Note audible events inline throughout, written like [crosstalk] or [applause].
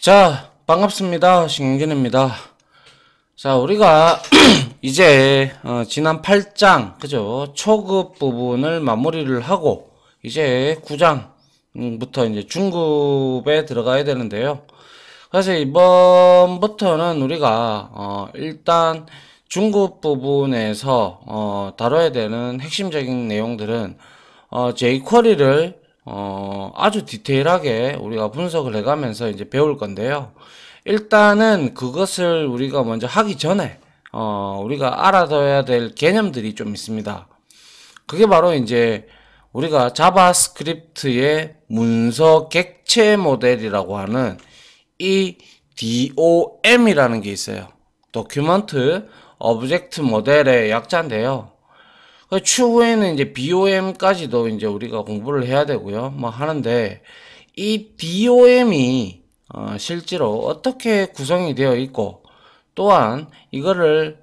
자, 반갑습니다. 신경진입니다. 자, 우리가 [clears throat] 이제 어, 지난 8장, 그죠? 초급 부분을 마무리를 하고 이제 9장부터 이제 중급에 들어가야 되는데요. 그래서 이번부터는 우리가 어, 일단 중급 부분에서 어, 다뤄야 되는 핵심적인 내용들은 어, j q u e 를 어, 아주 디테일하게 우리가 분석을 해가면서 이제 배울 건데요. 일단은 그것을 우리가 먼저 하기 전에 어, 우리가 알아둬야 될 개념들이 좀 있습니다. 그게 바로 이제 우리가 자바스크립트의 문서 객체 모델이라고 하는 이 DOM이라는 게 있어요. Document Object Model의 약자인데요. 그 추후에는 이제 BOM까지도 이제 우리가 공부를 해야 되고요. 뭐 하는데 이 BOM이 어 실제로 어떻게 구성이 되어 있고 또한 이거를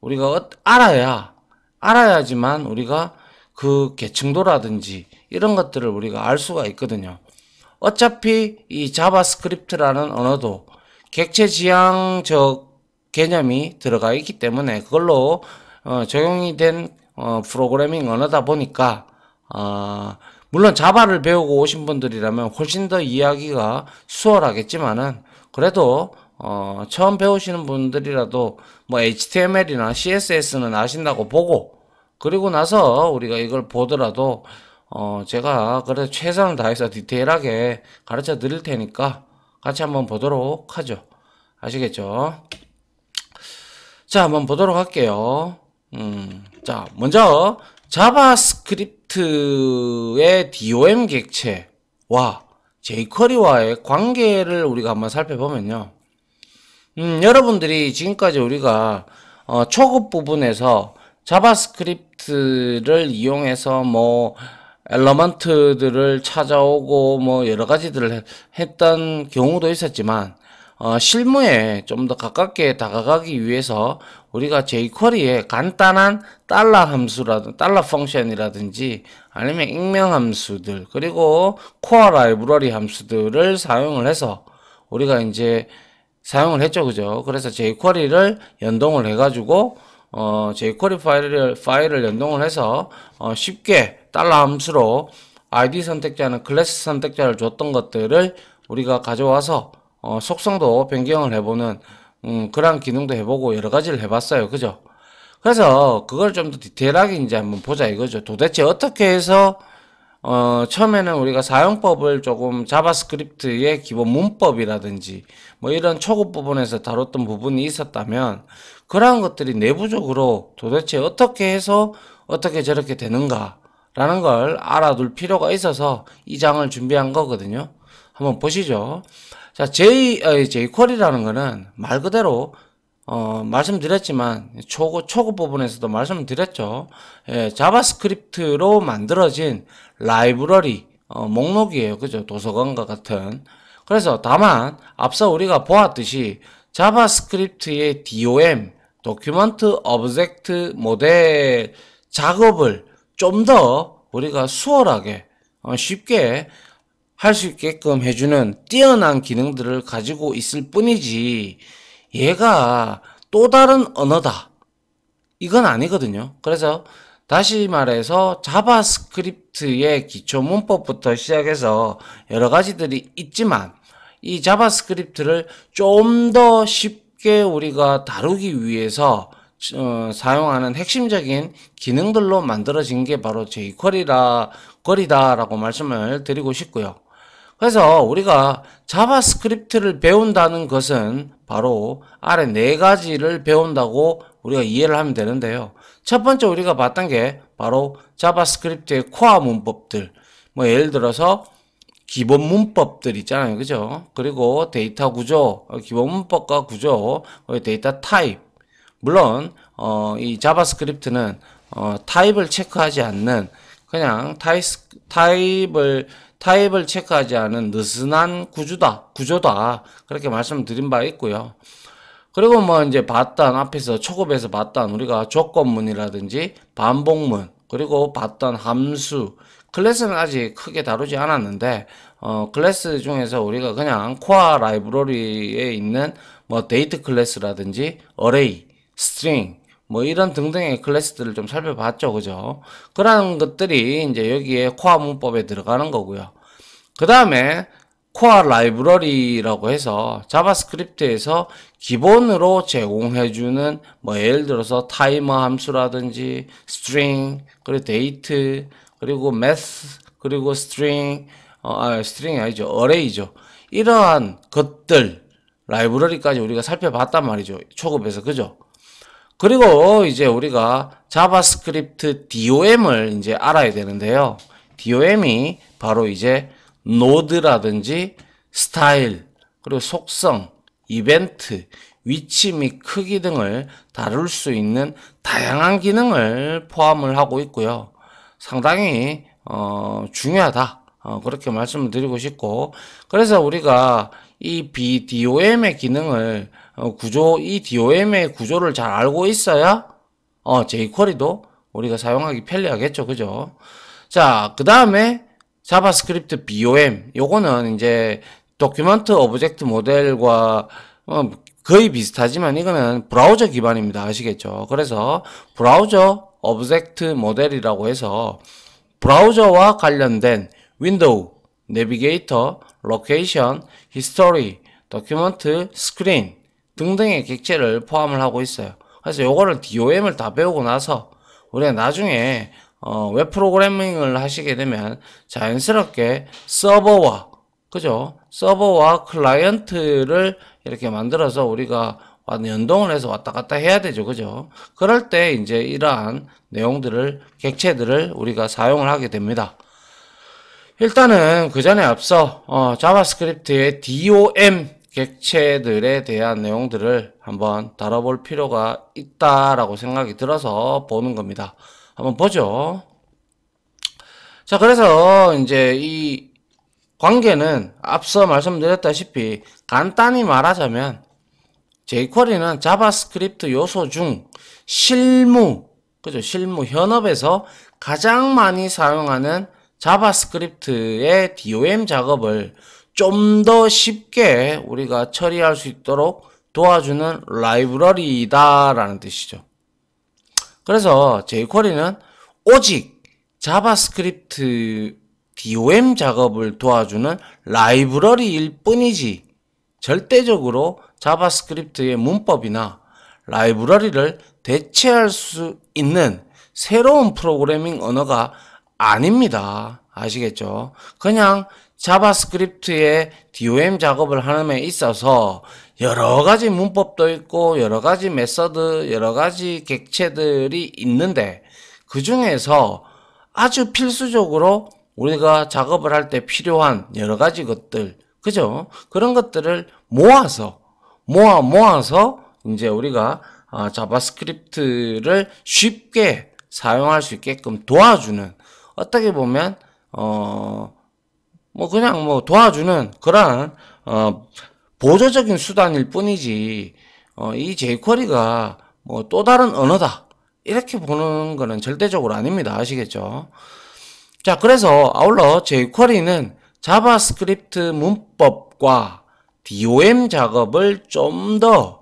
우리가 알아야 알아야지만 우리가 그 계층도라든지 이런 것들을 우리가 알 수가 있거든요. 어차피 이 자바스크립트라는 언어도 객체 지향적 개념이 들어가 있기 때문에 그걸로 어, 적용이 된 어, 프로그래밍 언어다 보니까 어, 물론 자바를 배우고 오신 분들이라면 훨씬 더 이야기가 수월하겠지만은 그래도 어, 처음 배우시는 분들이라도 뭐 HTML이나 CSS는 아신다고 보고 그리고 나서 우리가 이걸 보더라도 어, 제가 그래도 최선을 다해서 디테일하게 가르쳐 드릴 테니까 같이 한번 보도록 하죠. 아시겠죠? 자, 한번 보도록 할게요. 음. 자, 먼저 자바스크립트의 DOM 객체와 jQuery와의 관계를 우리가 한번 살펴보면요. 음, 여러분들이 지금까지 우리가 어, 초급 부분에서 자바스크립트를 이용해서 뭐 엘러먼트들을 찾아오고 뭐 여러 가지들을 했던 경우도 있었지만 어, 실무에 좀 더 가깝게 다가가기 위해서 우리가 jQuery의 간단한 달러 함수라든 달러 펑션이라든지 아니면 익명 함수들 그리고 코어 라이브러리 함수들을 사용을 해서 우리가 이제 사용을 했죠 그죠 그래서 jQuery를 연동을 해 가지고 어, jQuery 파일을, 파일을 연동을 해서 어, 쉽게 달러 함수로 id 선택자는 클래스 선택자를 줬던 것들을 우리가 가져와서 어, 속성도 변경을 해보는 음, 그런 기능도 해보고 여러 가지를 해봤어요. 그죠? 그래서 그걸 좀 더 디테일하게 이제 한번 보자 이거죠. 도대체 어떻게 해서 어, 처음에는 우리가 사용법을 조금 자바스크립트의 기본 문법이라든지 뭐 이런 초급 부분에서 다뤘던 부분이 있었다면 그러한 것들이 내부적으로 도대체 어떻게 해서 어떻게 저렇게 되는가 라는 걸 알아둘 필요가 있어서 이 장을 준비한 거거든요. 한번 보시죠. 자, J, 어, j q 이 e r 라는 거는 말 그대로 어, 말씀드렸지만 초고 초고 부분에서도 말씀드렸죠. 예, 자바스크립트로 만들어진 라이브러리 어, 목록이에요. 그죠? 도서관과 같은. 그래서 다만 앞서 우리가 보았듯이 자바스크립트의 DOM 도큐먼트 오브젝트 모델 작업을 좀 더 우리가 수월하게 어, 쉽게 할수 있게끔 해주는 뛰어난 기능들을 가지고 있을 뿐이지 얘가 또 다른 언어다 이건 아니거든요 그래서 다시 말해서 자바스크립트의 기초 문법부터 시작해서 여러 가지들이 있지만 이 자바스크립트를 좀 더 쉽게 우리가 다루기 위해서 어, 사용하는 핵심적인 기능들로 만들어진 게 바로 jQuery라 거리다라고 말씀을 드리고 싶고요. 그래서 우리가 자바스크립트를 배운다는 것은 바로 아래 네 가지를 배운다고 우리가 이해를 하면 되는데요. 첫 번째 우리가 봤던 게 바로 자바스크립트의 코어 문법들. 뭐 예를 들어서 기본 문법들 있잖아요. 그죠? 그리고 데이터 구조, 어, 기본 문법과 구조, 데이터 타입. 물론, 어, 이 자바스크립트는, 어, 타입을 체크하지 않는, 그냥 타입, 타입을 타입을 체크하지 않은 느슨한 구조다. 구조다. 그렇게 말씀드린 바 있고요. 그리고 뭐 이제 봤던 앞에서 초급에서 봤던 우리가 조건문이라든지 반복문 그리고 봤던 함수 클래스는 아직 크게 다루지 않았는데 어 클래스 중에서 우리가 그냥 코어 라이브러리에 있는 뭐 데이트 클래스라든지 어레이, 스트링 뭐 이런 등등의 클래스들을 좀 살펴봤죠. 그죠? 그런 것들이 이제 여기에 코어 문법에 들어가는 거고요. 그 다음에 코어 라이브러리라고 해서 자바스크립트에서 기본으로 제공해주는 뭐 예를 들어서 타이머 함수라든지 스트링 그리고 데이트 그리고 매스 그리고 스트링 어, 아, 스트링이 아니죠 어레이죠 이러한 것들 라이브러리까지 우리가 살펴봤단 말이죠 초급에서 그죠 그리고 이제 우리가 자바스크립트 DOM을 이제 알아야 되는데요. DOM이 바로 이제 노드라든지 스타일, 그리고 속성, 이벤트, 위치 및 크기 등을 다룰 수 있는 다양한 기능을 포함을 하고 있고요. 상당히 어, 중요하다. 어, 그렇게 말씀을 드리고 싶고 그래서 우리가 이 BDOM의 기능을 어, 구조, 이 DOM의 구조를 잘 알고 있어야, 어, jQuery도 우리가 사용하기 편리하겠죠. 그죠? 자, 그 다음에 자바스크립트 BOM. 요거는 이제 도큐먼트 오브젝트 모델과 어, 거의 비슷하지만 이거는 브라우저 기반입니다. 아시겠죠? 그래서 브라우저 오브젝트 모델이라고 해서 브라우저와 관련된 윈도우, 내비게이터, 로케이션, 히스토리, 도큐먼트, 스크린 등등의 객체를 포함을 하고 있어요. 그래서 요거를 DOM을 다 배우고 나서 우리가 나중에 어, 웹 프로그래밍을 하시게 되면 자연스럽게 서버와 그죠? 서버와 클라이언트를 이렇게 만들어서 우리가 연동을 해서 왔다 갔다 해야 되죠. 그죠? 그럴 때 이제 이러한 내용들을, 객체들을 우리가 사용을 하게 됩니다. 일단은 그 전에 앞서, 어, 자바스크립트의 DOM 객체들에 대한 내용들을 한번 다뤄볼 필요가 있다라고 생각이 들어서 보는 겁니다. 한번 보죠. 자, 그래서 이제 이 관계는 앞서 말씀드렸다시피 간단히 말하자면 j q u e r y 는 자바스크립트 요소 중 실무, 그죠? 실무 현업에서 가장 많이 사용하는 자바스크립트의 DOM 작업을 좀더 쉽게 우리가 처리할 수 있도록 도와주는 라이브러리이다 라는 뜻이죠. 그래서 jQuery는 오직 자바스크립트 DOM 작업을 도와주는 라이브러리일 뿐이지 절대적으로 자바스크립트의 문법이나 라이브러리를 대체할 수 있는 새로운 프로그래밍 언어가 아닙니다. 아시겠죠? 그냥 자바스크립트의 DOM 작업을 하는 데 있어서 여러 가지 문법도 있고 여러 가지 메서드, 여러 가지 객체들이 있는데 그 중에서 아주 필수적으로 우리가 작업을 할 때 필요한 여러 가지 것들, 그죠? 그런 것들을 모아서 모아 모아서 이제 우리가 아, 자바스크립트를 쉽게 사용할 수 있게끔 도와주는 어떻게 보면 어뭐 그냥 뭐 도와주는 그러한 어, 보조적인 수단일 뿐이지 어, 이 제이쿼리가 뭐또 다른 언어다 이렇게 보는 거는 절대적으로 아닙니다 아시겠죠 자 그래서 아울러 제이쿼리는 자바스크립트 문법과 DOM 작업을 좀 더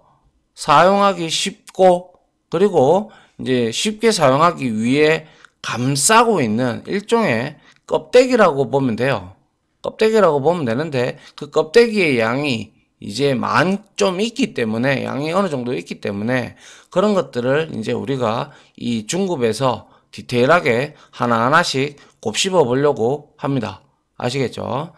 사용하기 쉽고 그리고 이제 쉽게 사용하기 위해 감싸고 있는 일종의 껍데기라고 보면 돼요. 껍데기라고 보면 되는데 그 껍데기의 양이 이제 만 좀 있기 때문에 양이 어느 정도 있기 때문에 그런 것들을 이제 우리가 이 중급에서 디테일하게 하나하나씩 곱씹어 보려고 합니다. 아시겠죠?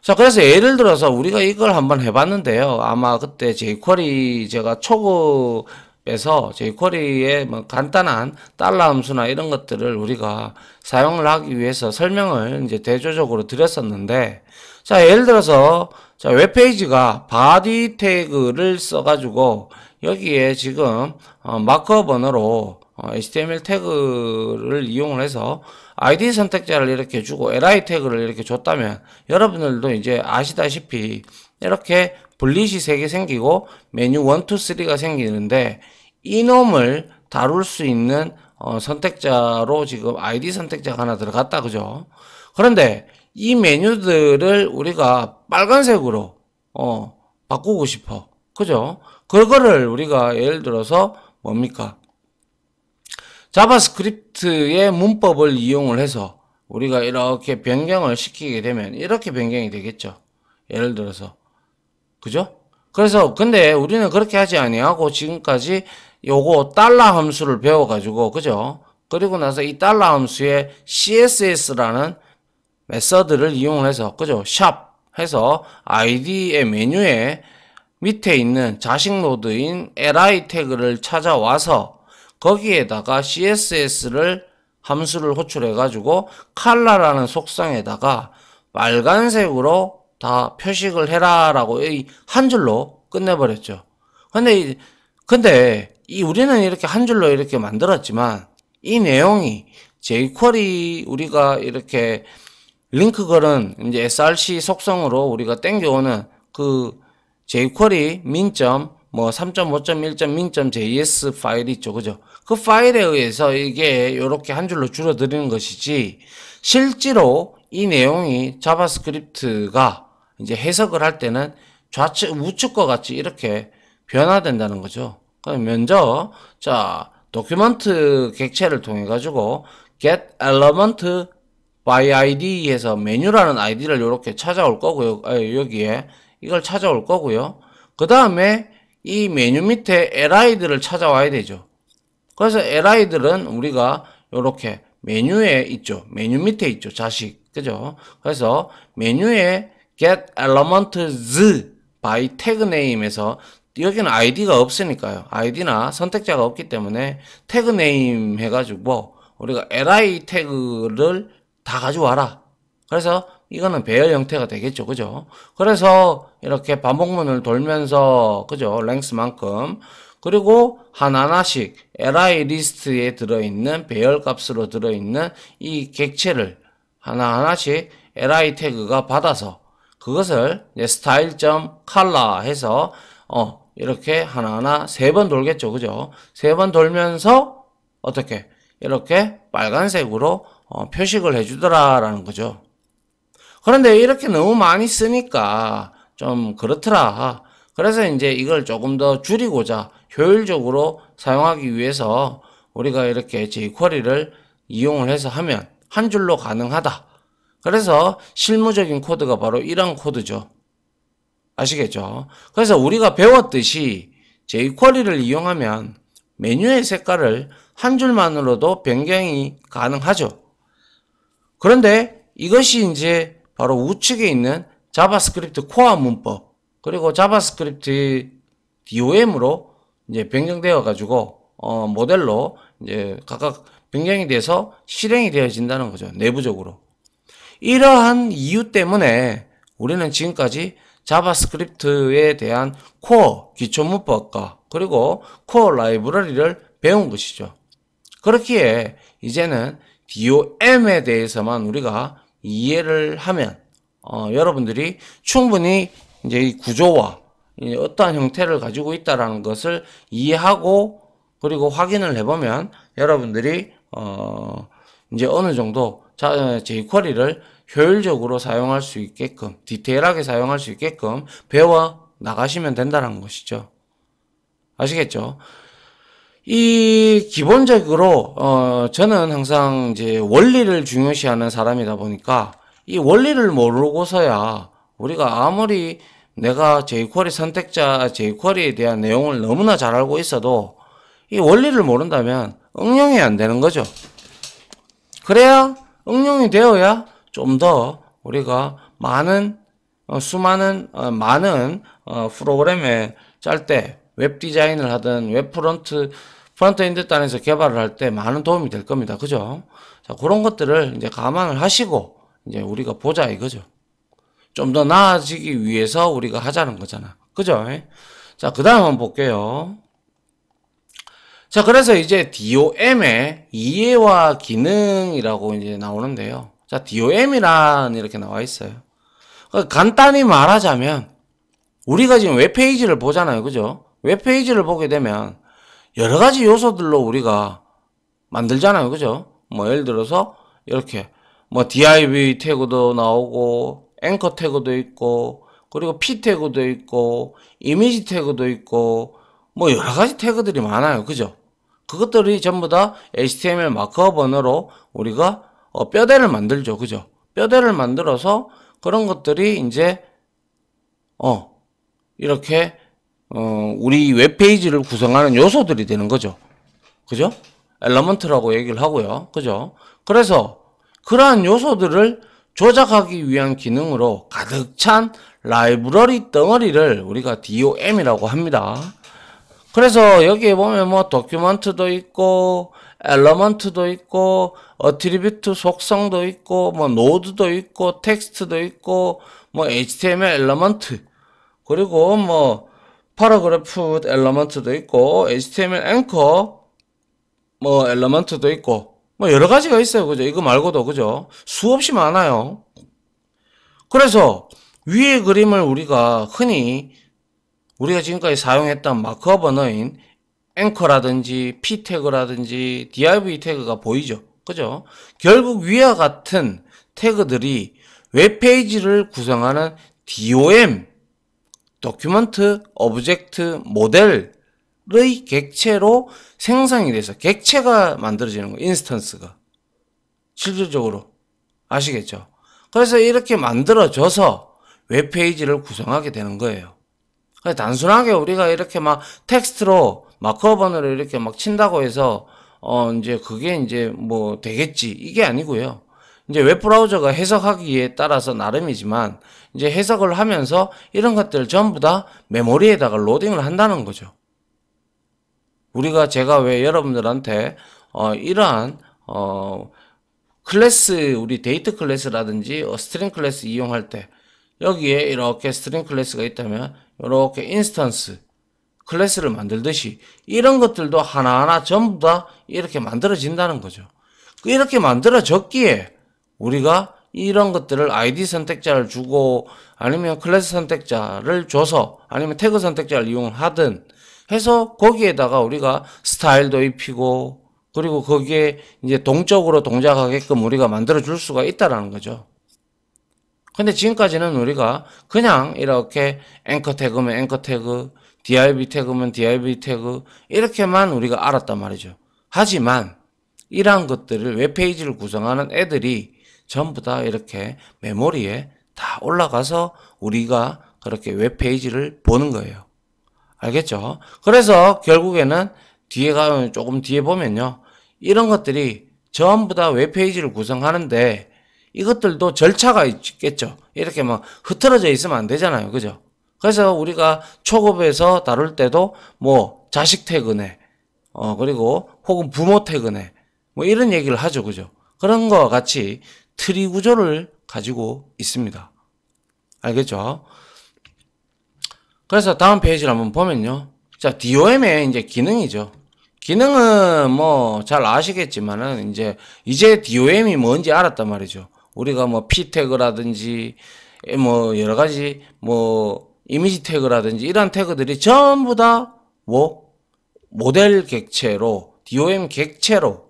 자, 그래서 예를 들어서 우리가 이걸 한번 해봤는데요. 아마 그때 제이쿼리 제가 초급 빼서 j q u 리의뭐 간단한 달러 함수나 이런 것들을 우리가 사용을 하기 위해서 설명을 이제 대조적으로 드렸었는데 자 예를 들어서 자 웹페이지가 body 태그를 써가지고 여기에 지금 어, 마커 번호로 어, HTML 태그를 이용을 해서 ID 선택자를 이렇게 주고 LI 태그를 이렇게 줬다면 여러분들도 이제 아시다시피 이렇게 블리시 3개 생기고 메뉴 1, 2, 3가 생기는데 이놈을 다룰 수 있는 어, 선택자로 지금 아이디 선택자가 하나 들어갔다 그죠? 그런데 이 메뉴들을 우리가 빨간색으로 어, 바꾸고 싶어. 그죠? 그거를 우리가 예를 들어서 뭡니까? 자바스크립트의 문법을 이용을 해서 우리가 이렇게 변경을 시키게 되면 이렇게 변경이 되겠죠. 예를 들어서 그죠? 그래서 근데 우리는 그렇게 하지 아니하고 지금까지 요거 달러 함수를 배워가지고 그죠? 그리고 나서 이 달러 함수에 CSS라는 메서드를 이용해서 그죠? 샵 해서 ID의 메뉴에 밑에 있는 자식 노드인 li 태그를 찾아와서 거기에다가 css를 함수를 호출해 가지고 칼라라는 속성에다가 빨간색으로 다 표식을 해라라고 한 줄로 끝내버렸죠. 근데 근데 이 우리는 이렇게 한 줄로 이렇게 만들었지만 이 내용이 jQuery 우리가 이렇게 링크 걸은 이제 src 속성으로 우리가 땡겨오는 그 jQuery 민점 뭐 3.5.1. 민점 js 파일 있죠. 그죠? 그 파일에 의해서 이게 이렇게 한 줄로 줄어드는 것이지 실제로 이 내용이 자바스크립트가 이제 해석을 할 때는 좌측, 우측과 같이 이렇게 변화된다는 거죠. 그럼 먼저, 자, 도큐먼트 객체를 통해가지고 get element by id 에서 메뉴라는 id를 이렇게 찾아올 거고요. 아, 여기에 이걸 찾아올 거고요. 그 다음에 이 메뉴 밑에 li들을 찾아와야 되죠. 그래서 li들은 우리가 이렇게 메뉴에 있죠. 메뉴 밑에 있죠. 자식. 그죠? 그래서 메뉴에 get elementsby tag name에서 여기는 id가 없으니까요. id나 선택자가 없기 때문에 태그 네임 해가지고 우리가 li 태그를 다 가져와라. 그래서 이거는 배열 형태가 되겠죠. 그죠? 그래서 이렇게 반복문을 돌면서 그죠? 랭스만큼 그리고 하나하나씩 li 리스트에 들어있는 배열 값으로 들어있는 이 객체를 하나하나씩 li 태그가 받아서 그것을 스타일 점 컬러 해서 어 이렇게 하나하나 세 번 돌겠죠 그죠 세 번 돌면서 어떻게 이렇게 빨간색으로 어, 표식을 해주더라라는 거죠 그런데 이렇게 너무 많이 쓰니까 좀 그렇더라 그래서 이제 이걸 조금 더 줄이고자 효율적으로 사용하기 위해서 우리가 이렇게 jQuery를 이용을 해서 하면 한 줄로 가능하다 그래서 실무적인 코드가 바로 이런 코드죠. 아시겠죠? 그래서 우리가 배웠듯이 jQuery를 이용하면 메뉴의 색깔을 한 줄만으로도 변경이 가능하죠. 그런데 이것이 이제 바로 우측에 있는 자바스크립트 코어 문법 그리고 자바스크립트 DOM으로 이제 변경되어 가지고 어 모델로 이제 각각 변경이 돼서 실행이 되어진다는 거죠. 내부적으로. 이러한 이유 때문에 우리는 지금까지 자바스크립트에 대한 코어 기초문법과 그리고 코어 라이브러리를 배운 것이죠. 그렇기에 이제는 DOM에 대해서만 우리가 이해를 하면 어, 여러분들이 충분히 이제 이 구조와 이제 어떠한 형태를 가지고 있다라는 것을 이해하고 그리고 확인을 해보면 여러분들이 어, 이제 어느 정도 어, 제이쿼리를 효율적으로 사용할 수 있게끔 디테일하게 사용할 수 있게끔 배워 나가시면 된다는 것이죠. 아시겠죠? 이 기본적으로 어 저는 항상 이제 원리를 중요시하는 사람이다 보니까 이 원리를 모르고서야 우리가 아무리 내가 제이쿼리 선택자 제이쿼리에 대한 내용을 너무나 잘 알고 있어도 이 원리를 모른다면 응용이 안 되는 거죠. 그래야 응용이 되어야 좀 더 우리가 많은 어, 수많은 어, 많은 어, 프로그램에 짤 때 웹 디자인을 하든 웹 프론트 프론트엔드 단에서 개발을 할 때 많은 도움이 될 겁니다. 그죠? 자, 그런 것들을 이제 감안을 하시고 이제 우리가 보자 이거죠. 좀 더 나아지기 위해서 우리가 하자는 거잖아. 그죠? 자, 그다음 한번 볼게요. 자, 그래서 이제 DOM의 이해와 기능이라고 이제 나오는데요. 자, DOM이란 이렇게 나와 있어요. 그 간단히 말하자면, 우리가 지금 웹페이지를 보잖아요. 그죠? 웹페이지를 보게 되면, 여러 가지 요소들로 우리가 만들잖아요. 그죠? 뭐, 예를 들어서, 이렇게, 뭐, div 태그도 나오고, 앵커 태그도 있고, 그리고 p 태그도 있고, 이미지 태그도 있고, 뭐, 여러 가지 태그들이 많아요. 그죠? 그것들이 전부 다 HTML 마크업 언어로 우리가 어, 뼈대를 만들죠. 그죠? 뼈대를 만들어서 그런 것들이 이제 어 이렇게 어 우리 웹페이지를 구성하는 요소들이 되는 거죠. 그죠? 엘러먼트라고 얘기를 하고요. 그죠? 그래서 그러한 요소들을 조작하기 위한 기능으로 가득 찬 라이브러리 덩어리를 우리가 DOM이라고 합니다. 그래서 여기 에 보면 뭐 도큐먼트도 있고 엘러먼트도 있고 어트리뷰트 속성도 있고 뭐 노드도 있고 텍스트도 있고 뭐 HTML 엘러먼트 그리고 뭐 파라그래프 엘러먼트도 있고 HTML 앵커 뭐 엘러먼트도 있고 뭐 여러 가지가 있어요. 그죠? 이거 말고도 그죠? 수없이 많아요. 그래서 위에 그림을 우리가 흔히 우리가 지금까지 사용했던 마크업 언어인 앵커라든지 p 태그라든지 div 태그가 보이죠. 그죠? 결국 위와 같은 태그들이 웹페이지를 구성하는 DOM, 도큐먼트 오브젝트 모델의 객체로 생성이 돼서 객체가 만들어지는 거예요. 인스턴스가. 실질적으로. 아시겠죠? 그래서 이렇게 만들어져서 웹페이지를 구성하게 되는 거예요. 단순하게 우리가 이렇게 막 텍스트로 마크어번호를 이렇게 막 친다고 해서 어 이제 그게 이제 뭐 되겠지 이게 아니고요. 이제 웹브라우저가 해석하기에 따라서 나름이지만 이제 해석을 하면서 이런 것들을 전부 다 메모리에다가 로딩을 한다는 거죠. 우리가 제가 왜 여러분들한테 어 이러한 어 클래스 우리 데이트 클래스라든지 어 스트링 클래스 이용할 때 여기에 이렇게 스트링 클래스가 있다면 이렇게 인스턴스 클래스를 만들듯이 이런 것들도 하나하나 전부 다 이렇게 만들어진다는 거죠. 이렇게 만들어졌기에 우리가 이런 것들을 ID 선택자를 주고 아니면 클래스 선택자를 줘서 아니면 태그 선택자를 이용하든 해서 거기에다가 우리가 스타일도 입히고 그리고 거기에 이제 동적으로 동작하게끔 우리가 만들어 줄 수가 있다라는 거죠. 근데 지금까지는 우리가 그냥 이렇게 앵커 태그면 앵커 태그, div 태그면 div 태그 이렇게만 우리가 알았단 말이죠. 하지만 이러한 것들을 웹페이지를 구성하는 애들이 전부 다 이렇게 메모리에 다 올라가서 우리가 그렇게 웹페이지를 보는 거예요. 알겠죠? 그래서 결국에는 뒤에 가면 조금 뒤에 보면요. 이런 것들이 전부 다 웹페이지를 구성하는데 이것들도 절차가 있겠죠. 이렇게 막 뭐 흐트러져 있으면 안 되잖아요. 그죠? 그래서 우리가 초급에서 다룰 때도 뭐 자식 퇴근해. 어, 그리고 혹은 부모 퇴근해. 뭐 이런 얘기를 하죠. 그죠? 그런 거와 같이 트리 구조를 가지고 있습니다. 알겠죠? 그래서 다음 페이지를 한번 보면요. 자, DOM의 이제 기능이죠. 기능은 뭐 잘 아시겠지만은 이제 이제 DOM이 뭔지 알았단 말이죠. 우리가 뭐피 태그라든지 예, 뭐 여러 가지 뭐 이미지 태그라든지 이런 태그들이 전부 다뭐 모델 객체로 DOM 객체로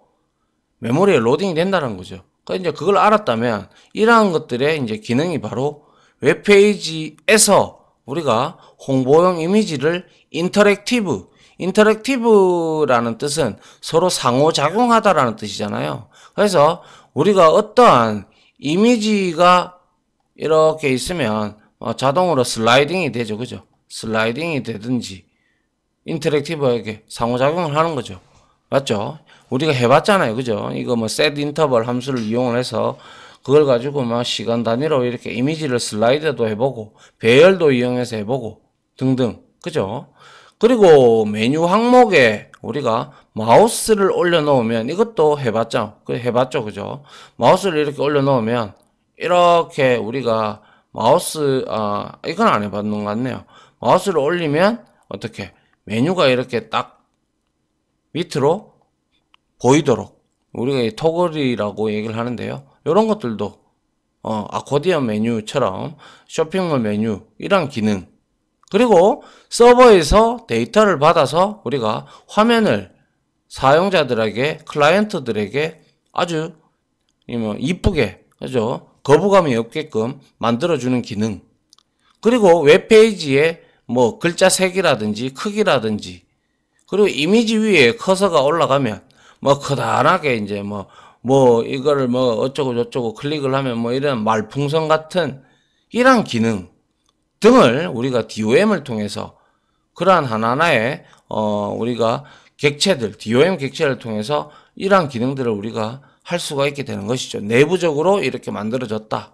메모리에 로딩이 된다는 거죠. 그 이제 그걸 알았다면 이러한 것들의 이제 기능이 바로 웹페이지에서 우리가 홍보용 이미지를 인터랙티브 인터랙티브라는 뜻은 서로 상호작용하다라는 뜻이잖아요. 그래서 우리가 어떠한 이미지가 이렇게 있으면 어, 자동으로 슬라이딩이 되죠. 그죠? 슬라이딩이 되든지 인터랙티브하게 상호작용을 하는 거죠. 맞죠? 우리가 해봤잖아요. 그죠? 이거 뭐 set 인터벌 함수를 이용을 해서 그걸 가지고 막 시간 단위로 이렇게 이미지를 슬라이드도 해보고 배열도 이용해서 해보고 등등. 그죠? 그리고 메뉴 항목에 우리가 마우스를 올려놓으면 이것도 해봤죠? 그 해봤죠, 그죠? 마우스를 이렇게 올려놓으면 이렇게 우리가 마우스 아 이건 안 해봤는 것 같네요. 마우스를 올리면 어떻게 메뉴가 이렇게 딱 밑으로 보이도록 우리가 이 토글이라고 얘기를 하는데요. 이런 것들도 어, 아코디언 메뉴처럼 쇼핑몰 메뉴 이런 기능 그리고 서버에서 데이터를 받아서 우리가 화면을 사용자들에게 클라이언트들에게 아주 뭐 이쁘게 그죠 거부감이 없게끔 만들어주는 기능 그리고 웹페이지에 뭐 글자 색이라든지 크기라든지 그리고 이미지 위에 커서가 올라가면 뭐 커다랗게 이제 뭐뭐 뭐 이거를 뭐 어쩌고 저쩌고 클릭을 하면 뭐 이런 말풍선 같은 이런 기능 등을 우리가 DOM을 통해서 그러한 하나하나의 어 우리가 객체들 DOM 객체를 통해서 이러한 기능들을 우리가 할 수가 있게 되는 것이죠. 내부적으로 이렇게 만들어졌다.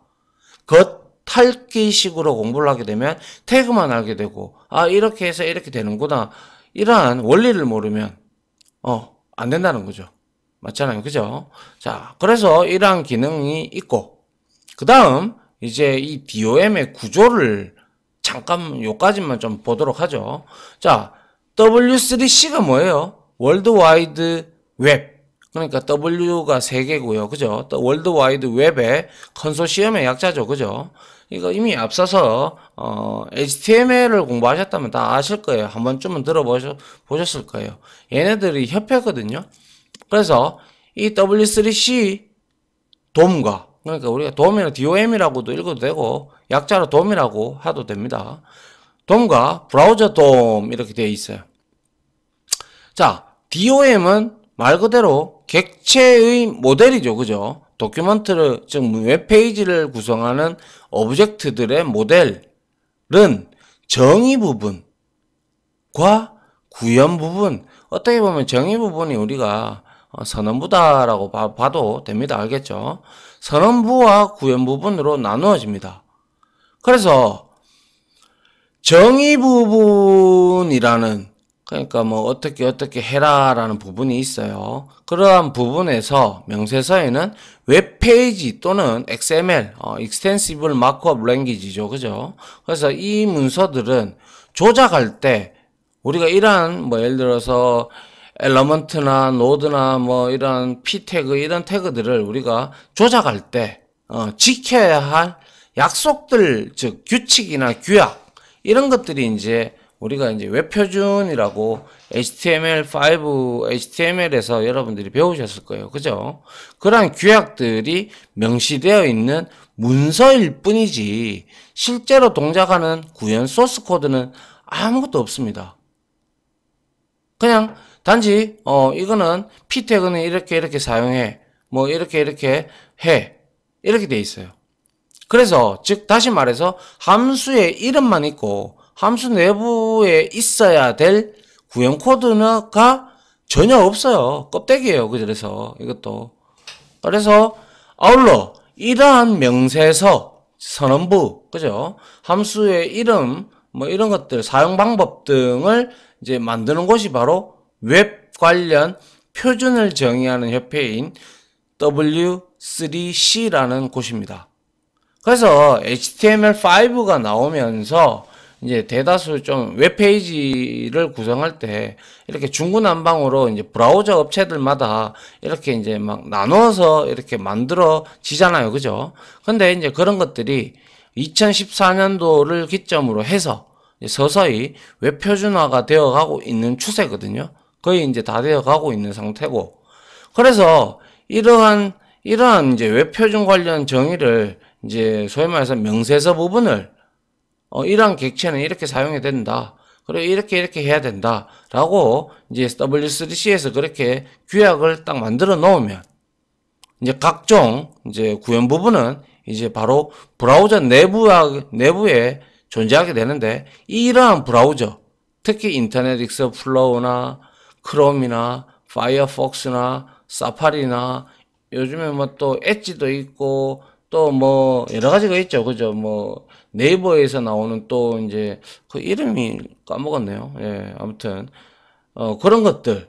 겉핥기식으로 공부를 하게 되면 태그만 알게 되고 아 이렇게 해서 이렇게 되는구나 이러한 원리를 모르면 어안 된다는 거죠. 맞잖아요. 그죠? 자, 그래서 이러한 기능이 있고, 그 다음, 이제 이 DOM의 구조를 잠깐 요까지만 좀 보도록 하죠. 자, W3C가 뭐예요? 월드와이드 웹. 그러니까 W가 3개고요. 그죠? 월드와이드 웹의 컨소시엄의 약자죠. 그죠? 이거 이미 앞서서 어, HTML을 공부하셨다면 다 아실 거예요. 한 번쯤은 들어보셨을 거예요. 얘네들이 협회거든요. 그래서 이 W3C 돔과 그러니까 우리가 돔이나 DOM이라고도 읽어도 되고 약자로 돔이라고 하도 됩니다. 돔과 브라우저 돔 이렇게 되어 있어요. 자, DOM은 말 그대로 객체의 모델이죠. 그죠? 도큐먼트를 즉 웹페이지를 구성하는 오브젝트들의 모델은 정의 부분과 구현 부분 어떻게 보면 정의 부분이 우리가 어, 선언부다라고 봐, 도 됩니다. 알겠죠? 선언부와 구현부분으로 나누어집니다. 그래서 정의 부분이라는 그러니까 뭐 어떻게 어떻게 해라라는 부분이 있어요. 그러한 부분에서 명세서에는 웹페이지 또는 XML, 어, Extensible Markup Language죠. 그죠? 그래서 이 문서들은 조작할 때 우리가 이러한 뭐 예를 들어서 엘러먼트나 노드나 뭐 이런 p 태그 이런 태그들을 우리가 조작할 때 어, 지켜야 할 약속들 즉 규칙이나 규약 이런 것들이 이제 우리가 이제 웹표준이라고 HTML5, HTML에서 여러분들이 배우셨을 거예요. 그죠? 그러한 규약들이 명시되어 있는 문서일 뿐이지 실제로 동작하는 구현 소스 코드는 아무것도 없습니다. 그냥 단지 어 이거는 p 태그는 이렇게 이렇게 사용해 뭐 이렇게 이렇게 해 이렇게 돼 있어요. 그래서 즉 다시 말해서 함수의 이름만 있고 함수 내부에 있어야 될 구형 코드가 전혀 없어요. 껍데기예요. 그래서 이것도 그래서 아울러 이러한 명세서 선언부 그죠 함수의 이름 뭐 이런 것들 사용 방법 등을 이제 만드는 곳이 바로 웹 관련 표준을 정의하는 협회인 W3C라는 곳입니다. 그래서 HTML5가 나오면서 이제 대다수 좀 웹페이지를 구성할 때 이렇게 중구난방으로 이제 브라우저 업체들마다 이렇게 이제 막 나눠서 이렇게 만들어지잖아요. 그죠? 근데 이제 그런 것들이 2014년도를 기점으로 해서 서서히 웹 표준화가 되어 가고 있는 추세거든요. 거의 이제 다 되어 가고 있는 상태고 그래서 이러한 이러한 이제 외표준 관련 정의를 이제 소위 말해서 명세서 부분을 어, 이러한 객체는 이렇게 사용이 된다. 그리고 이렇게 이렇게 해야 된다라고 이제 W3C에서 그렇게 규약을 딱 만들어 놓으면 이제 각종 이제 구현 부분은 이제 바로 브라우저 내부 내부에 존재하게 되는데 이러한 브라우저 특히 인터넷 익스플로어나 크롬이나 파이어폭스나 사파리나 요즘에 뭐 또 엣지도 있고 또 뭐 여러 가지가 있죠. 그죠? 뭐 네이버에서 나오는 또 이제 그 이름이 까먹었네요. 예. 아무튼 어 그런 것들은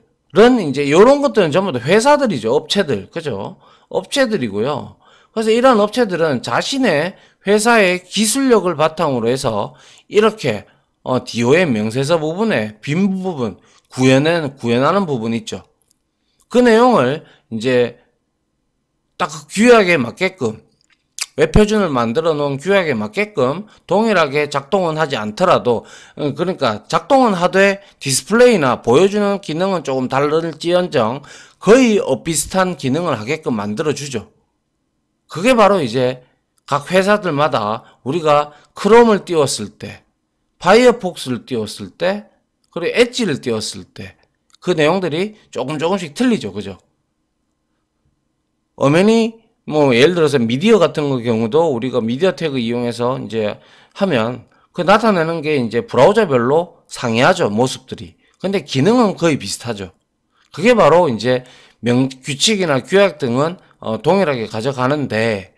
이제 요런 것들은 전부 다 회사들이죠. 업체들. 그죠? 업체들이고요. 그래서 이런 업체들은 자신의 회사의 기술력을 바탕으로 해서 이렇게 어, DOM 명세서 부분에 빈 부분 구현하는, 구현하는 부분이 있죠. 그 내용을 이제 딱 규약에 맞게끔 외표준을 만들어 놓은 규약에 맞게끔 동일하게 작동은 하지 않더라도 어, 그러니까 작동은 하되 디스플레이나 보여주는 기능은 조금 다를지언정 거의 비슷한 기능을 하게끔 만들어 주죠. 그게 바로 이제 각 회사들마다 우리가 크롬을 띄웠을 때, 파이어폭스를 띄웠을 때 그리고 엣지를 띄웠을 때 그 내용들이 조금 조금씩 틀리죠. 그죠? 엄연히 뭐 예를 들어서 미디어 같은 경우도 우리가 미디어 태그 이용해서 이제 하면 그 나타내는 게 이제 브라우저별로 상이하죠. 모습들이. 근데 기능은 거의 비슷하죠. 그게 바로 이제 명, 규칙이나 규약 등은 어, 동일하게 가져가는데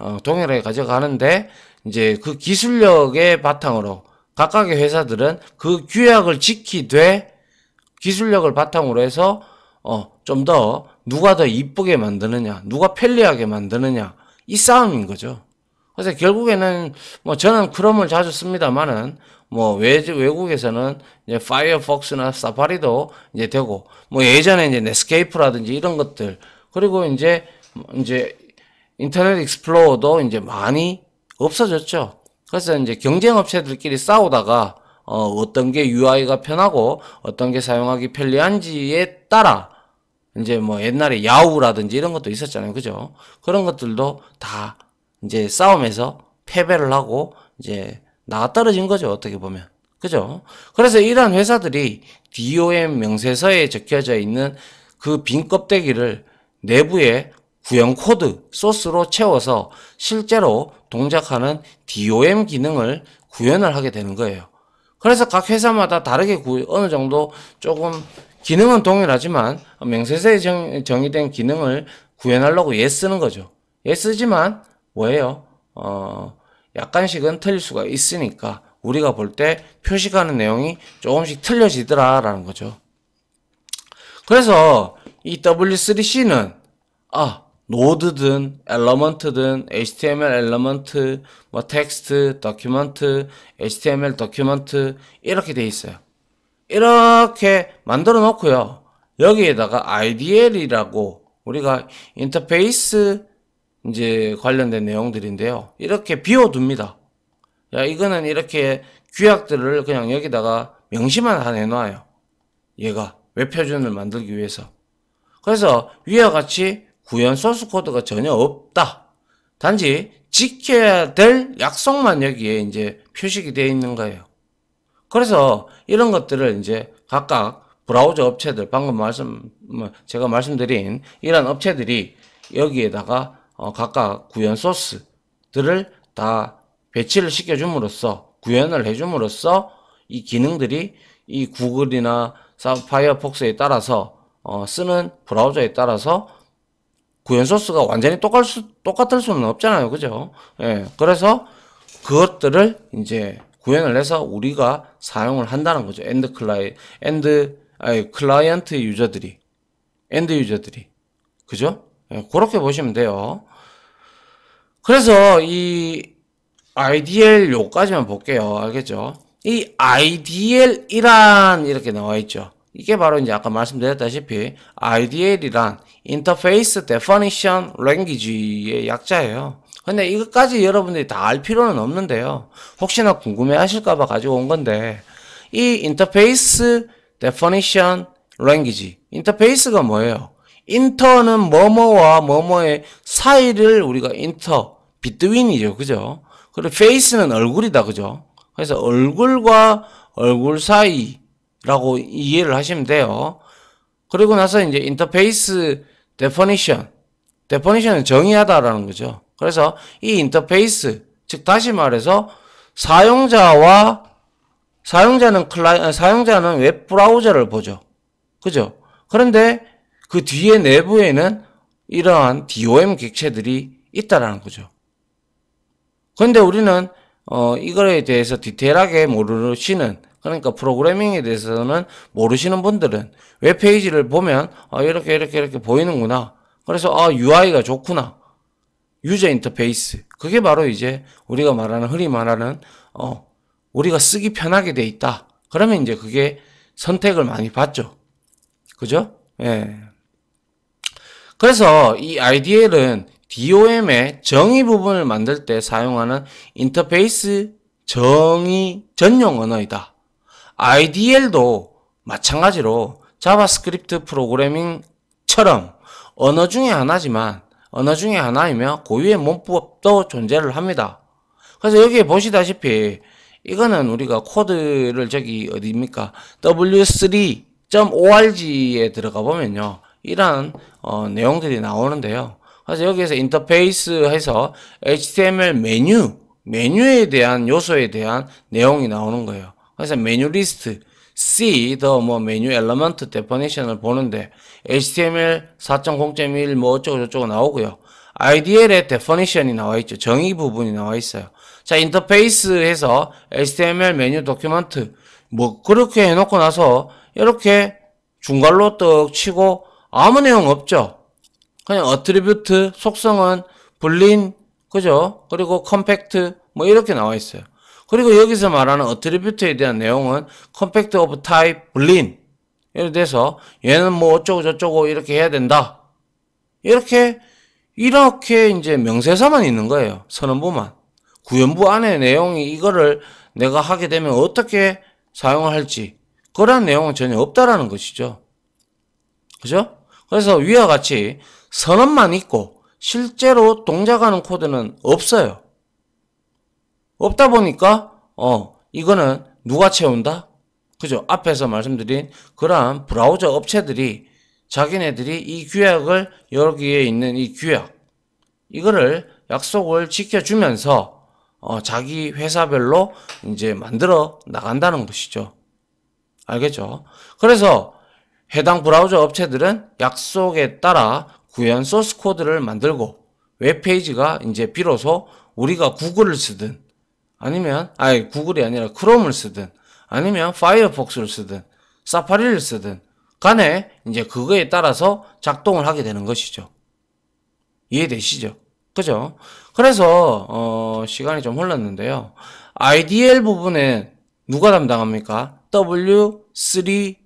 어, 동일하게 가져가는데 이제 그 기술력의 바탕으로 각각의 회사들은 그 규약을 지키되 기술력을 바탕으로 해서 어, 좀더 누가 더 이쁘게 만드느냐, 누가 편리하게 만드느냐 이 싸움인 거죠. 그래서 결국에는 뭐 저는 크롬을 자주 씁니다만은 뭐 외, 외국에서는 이제 파이어폭스나 사파리도 이제 되고 뭐 예전에 이제 넷스케이프라든지 이런 것들 그리고 이제 이제 인터넷 익스플로어도 이제 많이 없어졌죠. 그래서 이제 경쟁업체들끼리 싸우다가 어, 어떤 게 UI가 편하고 어떤 게 사용하기 편리한지에 따라 이제 뭐 옛날에 야후라든지 이런 것도 있었잖아요. 그죠? 그런 것들도 다 이제 싸움에서 패배를 하고 이제 나떨어진 거죠. 어떻게 보면. 그죠? 그래서 이러한 회사들이 DOM 명세서에 적혀져 있는 그빈 껍데기를 내부에 구형 코드, 소스로 채워서 실제로 동작하는 DOM 기능을 구현을 하게 되는 거예요. 그래서 각 회사마다 다르게 구, 어느 정도 조금 기능은 동일하지만 명세서에 정, 의된 기능을 구현하려고 예 쓰는 거죠. 예 쓰지만 뭐예요? 어, 약간씩은 틀릴 수가 있으니까 우리가 볼 때 표식하는 내용이 조금씩 틀려지더라라는 거죠. 그래서 이 W3C는 아 노드든 엘러먼트든 HTML 엘러먼트, 뭐 텍스트, 더큐먼트, HTML 더큐먼트 이렇게 돼 있어요. 이렇게 만들어 놓고요. 여기에다가 IDL이라고 우리가 인터페이스 이제 관련된 내용들인데요. 이렇게 비워둡니다. 야, 이거는 이렇게 규약들을 그냥 여기다가 명시만 다 내놔요. 얘가 웹 표준을 만들기 위해서. 그래서 위와 같이 구현 소스 코드가 전혀 없다. 단지 지켜야 될 약속만 여기에 이제 표식이 되어 있는 거예요. 그래서 이런 것들을 이제 각각 브라우저 업체들 방금 말씀 뭐 제가 말씀드린 이런 업체들이 여기에다가 어, 각각 구현 소스들을 다 배치를 시켜줌으로써 구현을 해줌으로써 이 기능들이 이 구글이나 파이어폭스에 따라서 어, 쓰는 브라우저에 따라서 구현 소스가 완전히 똑같을, 수, 똑같을 수는 없잖아요. 그죠? 예. 그래서 그것들을 이제 구현을 해서 우리가 사용을 한다는 거죠. 엔드 클라이, 엔드, 아니, 클라이언트 유저들이. 엔드 유저들이. 그죠? 예, 그렇게 보시면 돼요. 그래서 이 IDL 요까지만 볼게요. 알겠죠? 이 IDL이란 이렇게 나와 있죠. 이게 바로 이제 아까 말씀드렸다시피 IDL이란 인터페이스 데퍼니션 랭귀지의 약자예요. 근데 이것까지 여러분들이 다 알 필요는 없는데요. 혹시나 궁금해 하실까봐 가지고 온 건데, 이 인터페이스 데퍼니션 랭귀지. 인터페이스가 뭐예요? 인터는 뭐뭐와 뭐뭐의 사이를 우리가 인터, 비트윈이죠. 그죠? 그리고 페이스는 얼굴이다. 그죠? 그래서 얼굴과 얼굴 사이라고 이해를 하시면 돼요. 그리고 나서 이제 인터페이스 definition. definition은 정의하다라는 거죠. 그래서 이 인터페이스, 즉 다시 말해서 사용자와 사용자는 클라 아, 사용자는 웹 브라우저를 보죠. 그죠? 그런데 그 뒤에 내부에는 이러한 DOM 객체들이 있다라는 거죠. 그런데 우리는 어 이거에 대해서 디테일하게 모르시는 그러니까 프로그래밍에 대해서는 모르시는 분들은 웹페이지를 보면 아, 이렇게 이렇게 이렇게 보이는구나. 그래서 아 UI가 좋구나. 유저 인터페이스. 그게 바로 이제 우리가 말하는 흔히 말하는 어 우리가 쓰기 편하게 돼 있다. 그러면 이제 그게 선택을 많이 받죠. 그죠? 예. 그래서 이 IDL은 DOM의 정의 부분을 만들 때 사용하는 인터페이스 정의 전용 언어이다. IDL도 마찬가지로 자바스크립트 프로그래밍처럼 언어 중에 하나지만 언어 중에 하나이며 고유의 문법도 존재를 합니다. 그래서 여기에 보시다시피 이거는 우리가 코드를 저기 어디입니까? w3.org에 들어가 보면요. 이런 어, 내용들이 나오는데요. 그래서 여기에서 인터페이스 해서 HTML 메뉴, 메뉴에 대한 요소에 대한 내용이 나오는 거예요. 그래서 메뉴 리스트 C 더뭐 메뉴 엘리먼트 데퍼니션을 보는데 HTML 4.0.1뭐 어쩌고 저쩌고 나오고요. IDL의 데퍼니션이 나와 있죠. 정의 부분이 나와 있어요. 자, 인터페이스에서 HTML 메뉴 도큐먼트 뭐 그렇게 해 놓고 나서 이렇게 중괄로 떡 치고 아무 내용 없죠. 그냥 어트리뷰트 속성은 불린 그죠? 그리고 컴팩트 뭐 이렇게 나와 있어요. 그리고 여기서 말하는 어트리뷰트에 대한 내용은 컴팩트 오브 타입 블린 예를 들어서 얘는 뭐 어쩌고 저쩌고 이렇게 해야 된다. 이렇게 이렇게 이제 명세서만 있는 거예요. 선언부만. 구연부 안에 내용이 이거를 내가 하게 되면 어떻게 사용할지 그런 내용은 전혀 없다라는 것이죠. 그죠? 그래서 위와 같이 선언만 있고 실제로 동작하는 코드는 없어요. 없다 보니까 어 이거는 누가 채운다? 그죠? 앞에서 말씀드린 그러한 브라우저 업체들이 자기네들이 이 규약을 여기에 있는 이 규약 이거를 약속을 지켜주면서 어, 자기 회사별로 이제 만들어 나간다는 것이죠. 알겠죠? 그래서 해당 브라우저 업체들은 약속에 따라 구현 소스 코드를 만들고 웹페이지가 이제 비로소 우리가 구글을 쓰든 아니면 아니 구글이 아니라 크롬을 쓰든 아니면 파이어폭스를 쓰든 사파리를 쓰든 간에 이제 그거에 따라서 작동을 하게 되는 것이죠. 이해되시죠? 그죠? 그래서 어, 시간이 좀 흘렀는데요. IDL 부분에 누가 담당합니까? W3C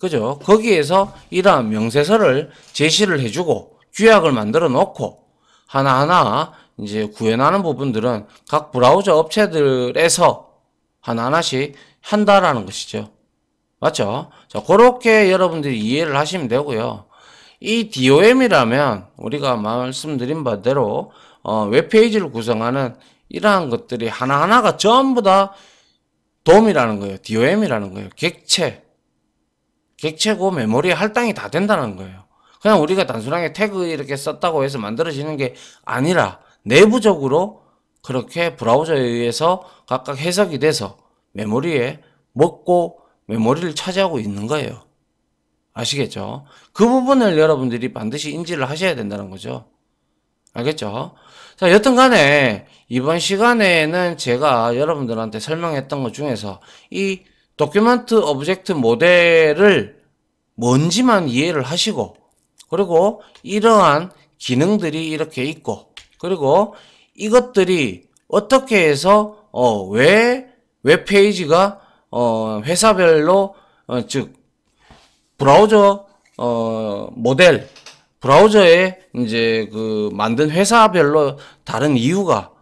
그죠? 거기에서 이러한 명세서를 제시를 해주고 규약을 만들어 놓고 하나하나 이제 구현하는 부분들은 각 브라우저 업체들에서 하나하나씩 한다라는 것이죠. 맞죠? 자, 그렇게 여러분들이 이해를 하시면 되고요. 이 DOM이라면 우리가 말씀드린 바대로 어, 웹페이지를 구성하는 이러한 것들이 하나하나가 전부 다 돔이라는 거예요. DOM이라는 거예요. 객체. 객체고 메모리 할당이 다 된다는 거예요. 그냥 우리가 단순하게 태그 이렇게 썼다고 해서 만들어지는 게 아니라 내부적으로 그렇게 브라우저에 의해서 각각 해석이 돼서 메모리에 먹고 메모리를 차지하고 있는 거예요. 아시겠죠? 그 부분을 여러분들이 반드시 인지를 하셔야 된다는 거죠. 알겠죠? 자, 여튼 간에 이번 시간에는 제가 여러분들한테 설명했던 것 중에서 이 도큐먼트 오브젝트 모델을 뭔지만 이해를 하시고 그리고 이러한 기능들이 이렇게 있고 그리고 이것들이 어떻게 해서 어, 왜 웹페이지가 어, 회사별로 어, 즉 브라우저 어, 모델 브라우저에 이제 그 만든 회사별로 다른 이유가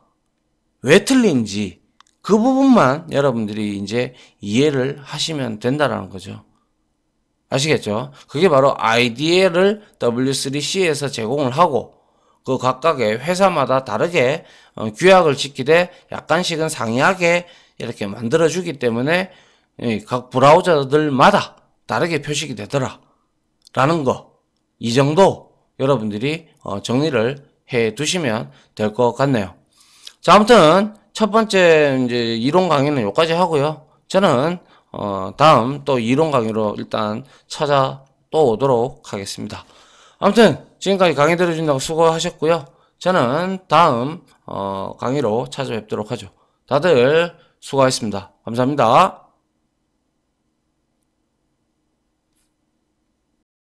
왜 틀린지 그 부분만 여러분들이 이제 이해를 하시면 된다라는 거죠. 아시겠죠? 그게 바로 아이디어를 W3C에서 제공을 하고 그 각각의 회사마다 다르게 어, 규약을 지키되 약간씩은 상이하게 이렇게 만들어주기 때문에 각 브라우저들마다 다르게 표식이 되더라 라는 거 이 정도 여러분들이 어, 정리를 해 두시면 될 것 같네요 자 아무튼 첫 번째 이제 이론 강의는 여기까지 하고요 저는 어, 다음 또 이론 강의로 일단 찾아 또 오도록 하겠습니다 아무튼 지금까지 강의 들어준다고 수고하셨고요. 저는 다음 어, 강의로 찾아뵙도록 하죠. 다들 수고하셨습니다. 감사합니다.